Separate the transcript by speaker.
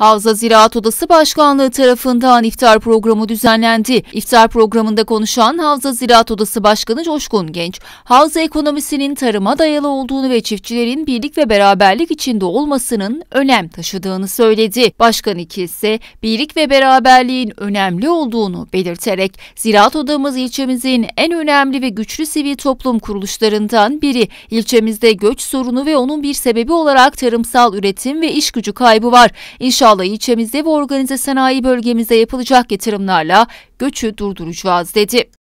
Speaker 1: Havza Ziraat Odası Başkanlığı tarafından iftar programı düzenlendi. İftar programında konuşan Havza Ziraat Odası Başkanı Coşkun Genç, havza ekonomisinin tarıma dayalı olduğunu ve çiftçilerin birlik ve beraberlik içinde olmasının önem taşıdığını söyledi. Başkan iki ise birlik ve beraberliğin önemli olduğunu belirterek, Ziraat Odamız ilçemizin en önemli ve güçlü sivil toplum kuruluşlarından biri. İlçemizde göç sorunu ve onun bir sebebi olarak tarımsal üretim ve iş gücü kaybı var. İnşallah inşallah ilçemizde ve organize sanayi bölgemizde yapılacak yatırımlarla göçü durduracağız dedi.